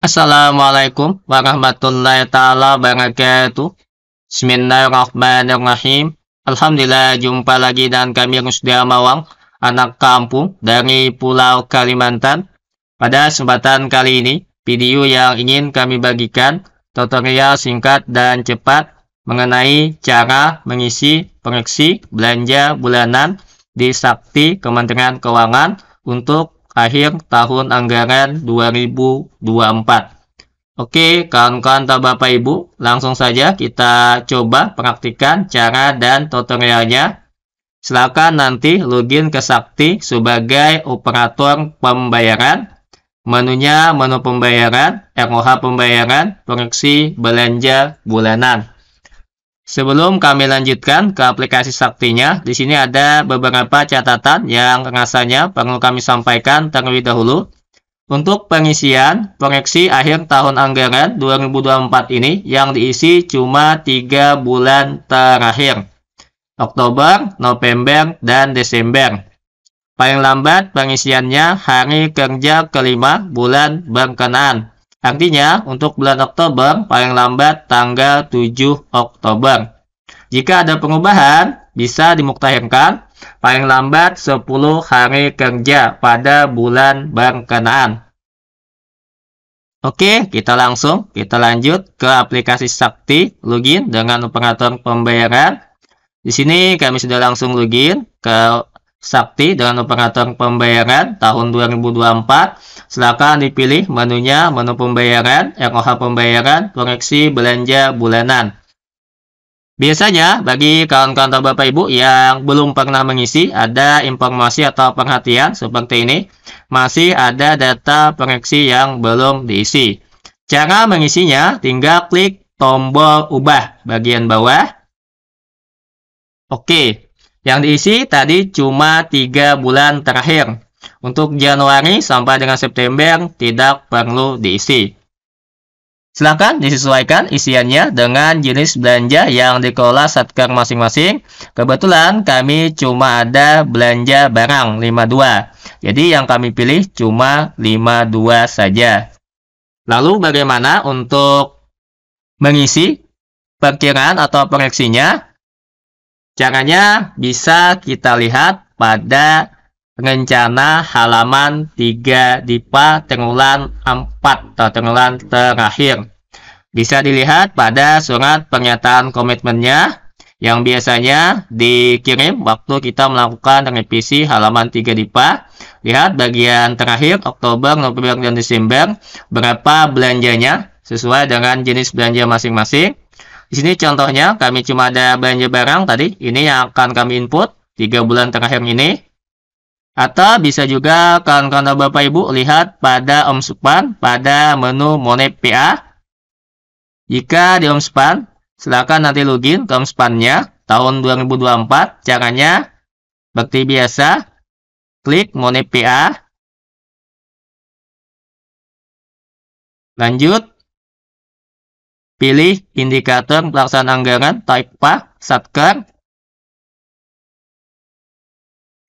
Assalamualaikum warahmatullahi taala wabarakatuh. Bismillahirrahmanirrahim. Alhamdulillah jumpa lagi dengan kami Rusdia Mawang, anak kampung dari Pulau Kalimantan. Pada kesempatan kali ini, video yang ingin kami bagikan tutorial singkat dan cepat mengenai cara mengisi pengeksi belanja bulanan di Sakti Kementerian Keuangan untuk akhir tahun anggaran 2024. Oke, kawan-kawan atau Bapak Ibu, langsung saja kita coba praktikan cara dan tutorialnya. Silakan nanti login ke Sakti sebagai operator pembayaran. Menunya menu pembayaran, ROH pembayaran, proyeksi belanja bulanan. Sebelum kami lanjutkan ke aplikasi saktinya, di sini ada beberapa catatan yang rasanya perlu kami sampaikan terlebih dahulu. Untuk pengisian, proyeksi akhir tahun anggaran 2024 ini yang diisi cuma 3 bulan terakhir, Oktober, November, dan Desember. Paling lambat pengisiannya hari kerja kelima bulan berkenaan. Artinya, untuk bulan Oktober paling lambat tanggal 7 Oktober. Jika ada perubahan, bisa dimuktahirkan paling lambat 10 hari kerja pada bulan berkenaan. Oke, kita langsung kita lanjut ke aplikasi Sakti login dengan pengaturan pembayaran. Di sini kami sudah langsung login ke Sakti dengan operator pembayaran tahun 2024. Silakan dipilih menunya menu pembayaran, ROH pembayaran, koreksi belanja bulanan. Biasanya bagi kawan-kawan atau Bapak Ibu yang belum pernah mengisi ada informasi atau perhatian seperti ini. Masih ada data koreksi yang belum diisi. Cara mengisinya tinggal klik tombol ubah bagian bawah. Oke, yang diisi tadi cuma tiga bulan terakhir. Untuk Januari sampai dengan September tidak perlu diisi. Silahkan disesuaikan isiannya dengan jenis belanja yang dikelola satker masing-masing. Kebetulan kami cuma ada belanja barang 52. Jadi yang kami pilih cuma 52 saja. Lalu bagaimana untuk mengisi perkiraan atau proyeksinya? Caranya bisa kita lihat pada rencana halaman 3 DIPA tenggulan 4 atau tenggulan terakhir. Bisa dilihat pada surat pernyataan komitmennya yang biasanya dikirim waktu kita melakukan revisi halaman 3 DIPA. Lihat bagian terakhir Oktober, November, dan Desember berapa belanjanya sesuai dengan jenis belanja masing-masing. Di sini contohnya kami cuma ada belanja barang tadi. Ini yang akan kami input 3 bulan terakhir ini. Atau bisa juga kawan-kawan Bapak Ibu lihat pada Om Supan pada menu monet PA. Jika di Om Supan, silakan nanti login ke Om Supannya tahun 2024. Caranya seperti biasa, klik monet PA. Lanjut, Pilih indikator pelaksanaan anggaran type PAH, Satker.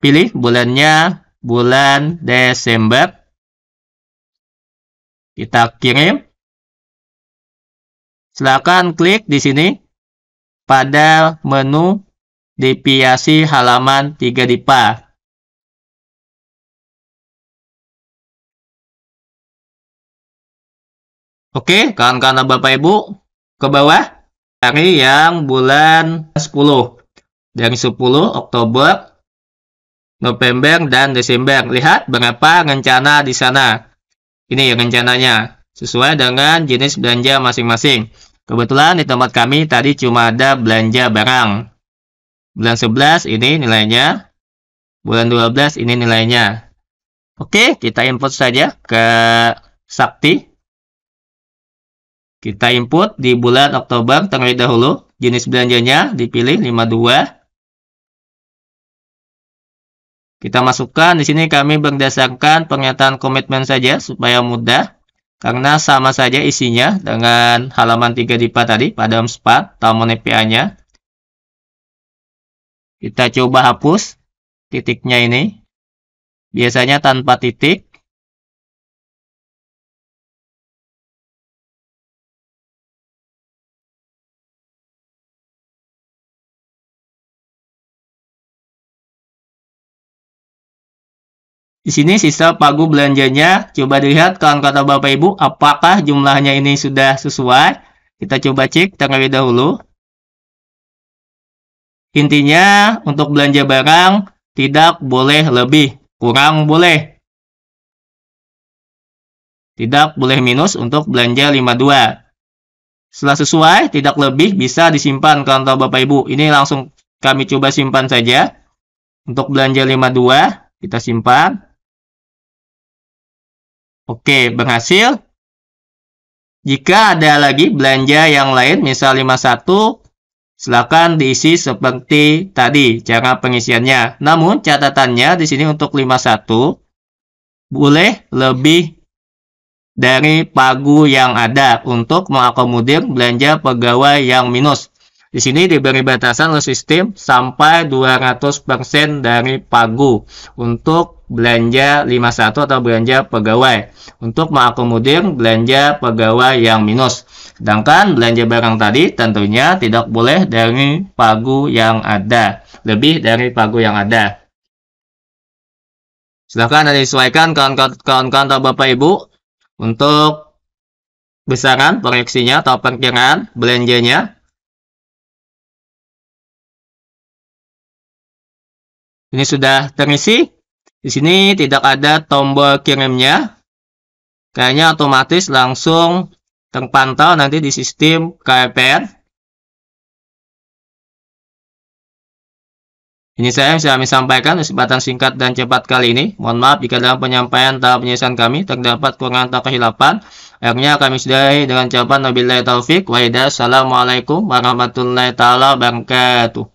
Pilih bulannya bulan Desember. Kita kirim. Silakan klik di sini pada menu deviasi halaman 3 di PAH. Oke, kawan-kawan Bapak Ibu, ke bawah. Hari yang bulan 10. Dari 10 Oktober, November, dan Desember. Lihat berapa rencana di sana. Ini ya rencananya, sesuai dengan jenis belanja masing-masing. Kebetulan di tempat kami tadi cuma ada belanja barang. Bulan 11 ini nilainya. Bulan 12 ini nilainya. Oke, kita input saja ke Sakti. Kita input di bulan Oktober terlebih dahulu. Jenis belanjanya dipilih 52. Kita masukkan di sini kami berdasarkan pernyataan komitmen saja supaya mudah. Karena sama saja isinya dengan halaman 3 DIPA tadi pada HAMS 4 tahun nya Kita coba hapus titiknya ini. Biasanya tanpa titik Di sini sisa pagu belanjanya. Coba dilihat kawan kata Bapak Ibu, apakah jumlahnya ini sudah sesuai? Kita coba cek terlebih dahulu. Intinya untuk belanja barang tidak boleh lebih, kurang boleh. Tidak boleh minus untuk belanja 52. Setelah sesuai, tidak lebih bisa disimpan kawan kata Bapak Ibu. Ini langsung kami coba simpan saja. Untuk belanja 52, kita simpan. Oke, berhasil. Jika ada lagi belanja yang lain, misal 51, silakan diisi seperti tadi cara pengisiannya. Namun catatannya di sini untuk 51 boleh lebih dari pagu yang ada untuk mengakomodir belanja pegawai yang minus. Di sini diberi batasan oleh sistem sampai 200% dari pagu untuk belanja 51 atau belanja pegawai untuk mengakomodir belanja pegawai yang minus. Sedangkan belanja barang tadi tentunya tidak boleh dari pagu yang ada, lebih dari pagu yang ada. Silahkan Anda disesuaikan kawan-kawan atau Bapak Ibu untuk besaran proyeksinya atau perkiraan belanjanya Ini sudah terisi. Di sini tidak ada tombol kirimnya. Kayaknya otomatis langsung terpantau nanti di sistem KPR. Ini saya yang kami sampaikan kesempatan singkat dan cepat kali ini. Mohon maaf jika dalam penyampaian tahap penyelesaian kami terdapat kurang atau kehilapan. Akhirnya kami sudahi dengan jawaban Nabilah Taufik. Waidah. Assalamualaikum warahmatullahi wabarakatuh.